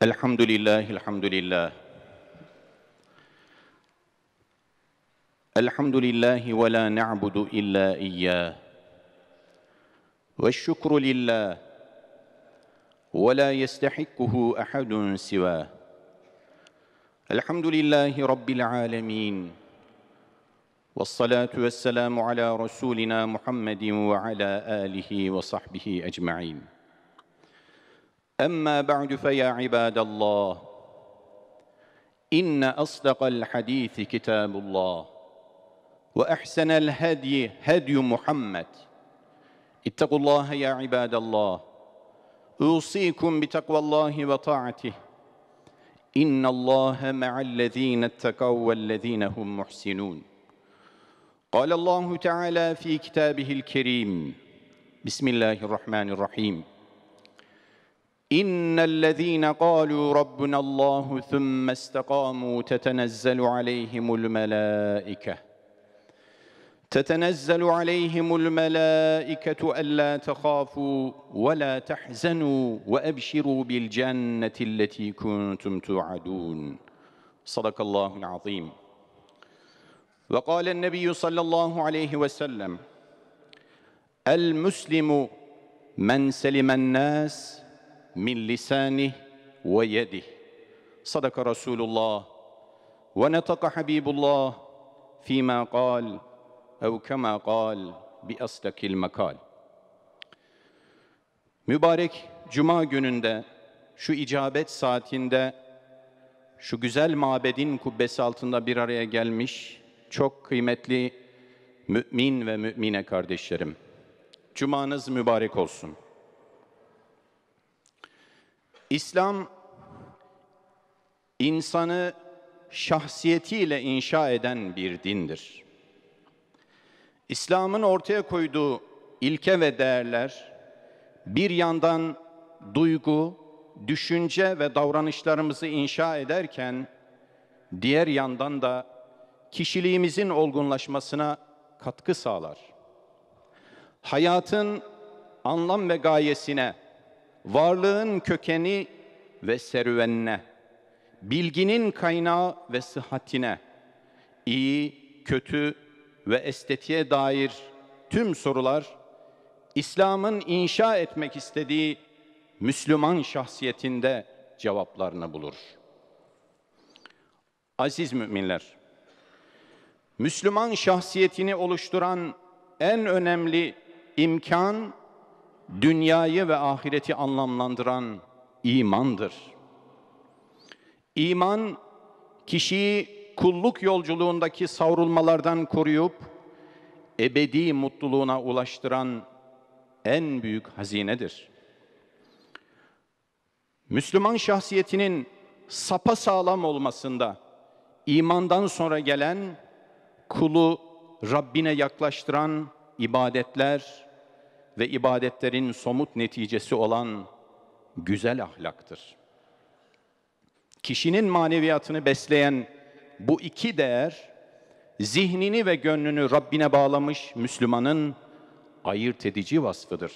الحمد لله الحمد لله الحمد لله ولا نعبد الا اياه والشكر لله ولا يستحقه احد سواه الحمد لله رب العالمين والصلاه والسلام على رسولنا محمد وعلى اله وصحبه اجمعين أما بعد فيا عباد الله إن أصدق الحديث كتاب الله وأحسن الهدي هدي محمد اتقوا الله يا عباد الله أوصيكم بتقوى الله وطاعته إن الله مع الذين اتقوا والذين هم محسنون قال الله تعالى في كتابه الكريم بسم الله الرحمن الرحيم إن الذين قالوا ربنا الله ثم استقاموا تتنزل عليهم الملائكة تتنزل عليهم الملائكة ألا تخافوا ولا تحزنوا وأبشروا بالجنة التي كنتم توعدون صدق الله العظيم وقال النبي صلى الله عليه وسلم المسلم من سلم الناس min lisanih ve yedih. Sadaka Resulullah ve netaka Habibullah fîmâ kal ev kemâ kal bi asdakil makal. Mübarek cuma gününde şu icabet saatinde şu güzel mabedin kubbesi altında bir araya gelmiş çok kıymetli mümin ve mümine kardeşlerim. Cumanız mübarek olsun. İslam insanı şahsiyetiyle inşa eden bir dindir. İslam'ın ortaya koyduğu ilke ve değerler bir yandan duygu, düşünce ve davranışlarımızı inşa ederken diğer yandan da kişiliğimizin olgunlaşmasına katkı sağlar. Hayatın anlam ve gayesine varlığın kökeni ve serüvenine, bilginin kaynağı ve sıhhatine, iyi, kötü ve estetiğe dair tüm sorular, İslam'ın inşa etmek istediği Müslüman şahsiyetinde cevaplarını bulur. Aziz müminler, Müslüman şahsiyetini oluşturan en önemli imkan dünyayı ve ahireti anlamlandıran imandır. İman, kişiyi kulluk yolculuğundaki savrulmalardan koruyup, ebedi mutluluğuna ulaştıran en büyük hazinedir. Müslüman şahsiyetinin sapa sağlam olmasında imandan sonra gelen kulu Rabbine yaklaştıran ibadetler, ve ibadetlerin somut neticesi olan güzel ahlaktır. Kişinin maneviyatını besleyen bu iki değer, zihnini ve gönlünü Rabbine bağlamış Müslümanın ayırt edici vasfıdır.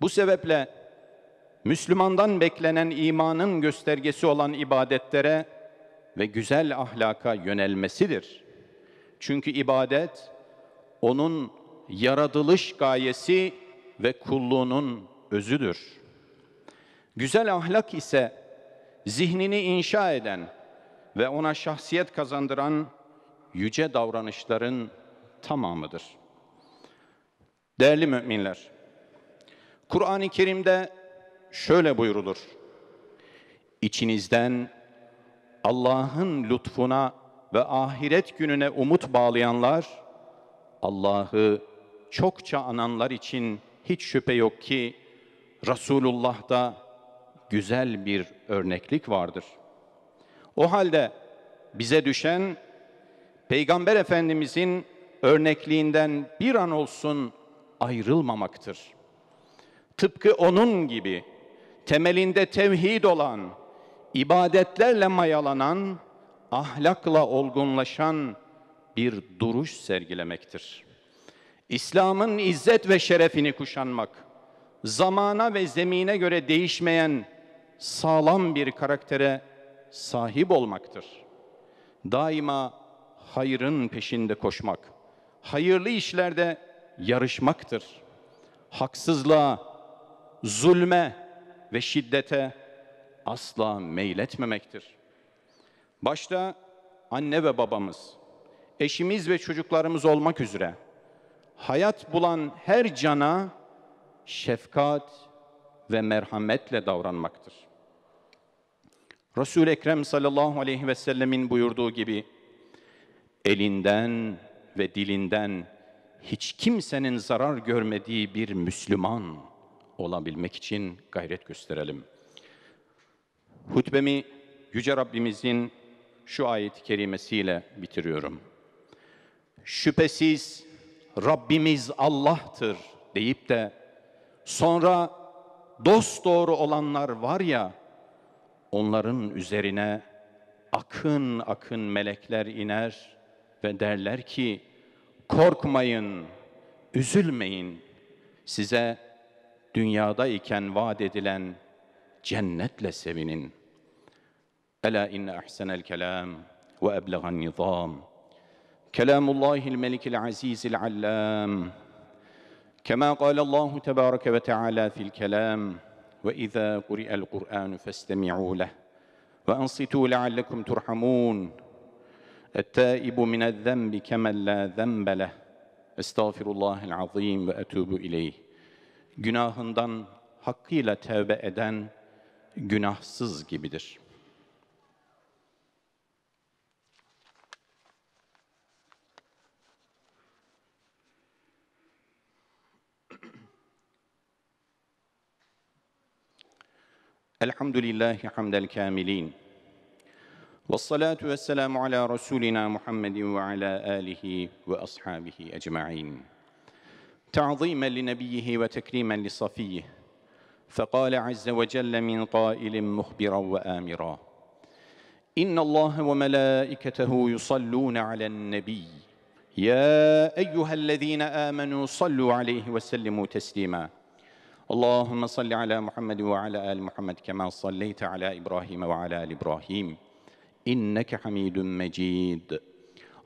Bu sebeple Müslümandan beklenen imanın göstergesi olan ibadetlere ve güzel ahlaka yönelmesidir. Çünkü ibadet onun yaratılış gayesi ve kulluğunun özüdür. Güzel ahlak ise zihnini inşa eden ve ona şahsiyet kazandıran yüce davranışların tamamıdır. Değerli müminler, Kur'an-ı Kerim'de şöyle buyrulur. İçinizden Allah'ın lütfuna ve ahiret gününe umut bağlayanlar Allah'ı çokça ananlar için hiç şüphe yok ki Resulullah'da güzel bir örneklik vardır. O halde bize düşen Peygamber Efendimizin örnekliğinden bir an olsun ayrılmamaktır. Tıpkı onun gibi temelinde tevhid olan, ibadetlerle mayalanan, ahlakla olgunlaşan bir duruş sergilemektir. İslam'ın izzet ve şerefini kuşanmak, zamana ve zemine göre değişmeyen sağlam bir karaktere sahip olmaktır. Daima hayırın peşinde koşmak, hayırlı işlerde yarışmaktır. Haksızlığa, zulme ve şiddete asla meyletmemektir. Başta anne ve babamız, eşimiz ve çocuklarımız olmak üzere hayat bulan her cana şefkat ve merhametle davranmaktır. Resul-i Ekrem sallallahu aleyhi ve sellemin buyurduğu gibi, elinden ve dilinden hiç kimsenin zarar görmediği bir Müslüman olabilmek için gayret gösterelim. Hutbemi Yüce Rabbimizin şu ayet-i kerimesiyle bitiriyorum. Şüphesiz Rabbimiz Allah'tır deyip de sonra dost doğru olanlar var ya onların üzerine akın akın melekler iner ve derler ki korkmayın, üzülmeyin. Size dünyada iken vaat edilen cennetle sevinin. Ela inne ahsenel kelam ve eblegan nizam.'' كلام الله الملك العزيز العلام كما قال الله تبارك وتعالى في الكلام واذا قرئ القران فاستمعوا له وانصتوا لعلكم ترحمون التائب من الذنب كمن لا ذنب له Estağfirullah azim ve etubu ileyh. Günahından hakkıyla tevbe eden günahsız gibidir.'' الحمد لله حمد الكاملين والصلاة والسلام على رسولنا محمد وعلى آله وأصحابه أجمعين تعظيما لنبيه وتكريما لصفيه فقال عز وجل من قائل مخبرا وآمرا إن الله وملائكته يصلون على النبي يا أيها الذين آمنوا صلوا عليه وسلموا تسليماً اللهم صل على محمد وعلى ال محمد كما صليت على ابراهيم وعلى ال ابراهيم انك حميد مجيد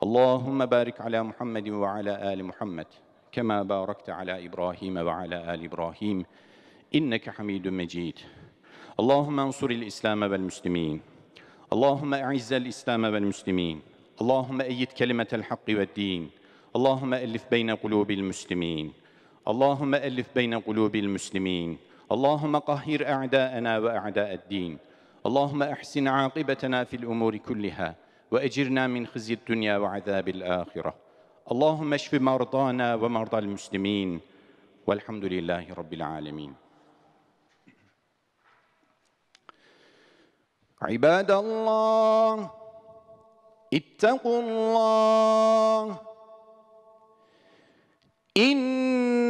اللهم بارك على محمد وعلى ال محمد كما باركت على ابراهيم وعلى ال ابراهيم انك حميد مجيد اللهم انصر الاسلام والمسلمين اللهم اعز الاسلام والمسلمين اللهم ايد كلمه الحق والدين اللهم الف بين قلوب المسلمين اللهم ألف بين قلوب المسلمين اللهم قهر أعداءنا وأعداء الدين اللهم أحسن عاقبتنا في الأمور كلها وأجرنا من خزي الدنيا وعذاب الآخرة اللهم اشف مرضانا ومرضى المسلمين والحمد لله رب العالمين عباد الله اتقوا الله إن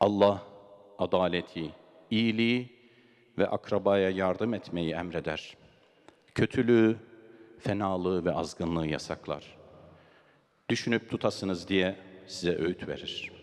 Allah adaleti, iyiliği ve akrabaya yardım etmeyi emreder. Kötülüğü, fenalığı ve azgınlığı yasaklar. Düşünüp tutasınız diye size öğüt verir.''